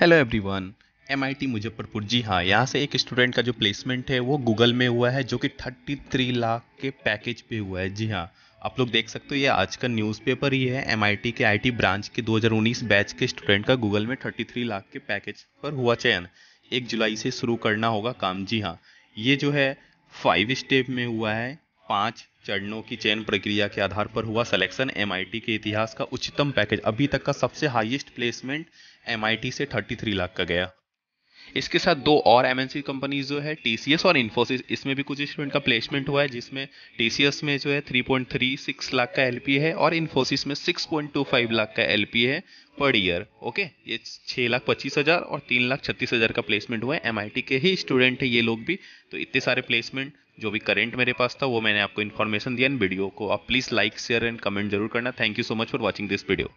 hello everyone M I T Muzaffarpur जी हाँ यहाँ से एक स्टूडेंट का जो प्लेसमेंट है वो गूगल में हुआ है जो कि थर्टी थ्री लाख के पैकेज पे हुआ है जी हाँ आप लोग देख सकते हो ये आज का न्यूज़पेपर ही है एम के आईटी ब्रांच के 2019 बैच के स्टूडेंट का गूगल में 33 लाख के पैकेज पर हुआ चयन एक जुलाई से शुरू करना होगा काम जी हाँ ये जो है फाइव स्टेप में हुआ है पांच चरणों की चयन प्रक्रिया के आधार पर हुआ सिलेक्शन एम के इतिहास का उच्चतम पैकेज अभी तक का सबसे हाईएस्ट प्लेसमेंट एम से 33 लाख का गया इसके साथ दो और एम कंपनीज जो है टी और इन्फोसिस इसमें भी कुछ स्टूडेंट का प्लेसमेंट हुआ है जिसमें टी में जो है 3.36 लाख का एल है और इन्फोसिस में 6.25 लाख का एल है पर ईयर ओके ये छः लाख पच्चीस हज़ार और तीन लाख छत्तीस हज़ार का प्लेसमेंट हुआ है एम के ही स्टूडेंट है ये लोग भी तो इतने सारे प्लेसमेंट जो भी करेंट मेरे पास था वो मैंने आपको इन्फॉर्मेशन दिया इन वीडियो को आप please like share and comment जरूर करना thank you so much for watching this video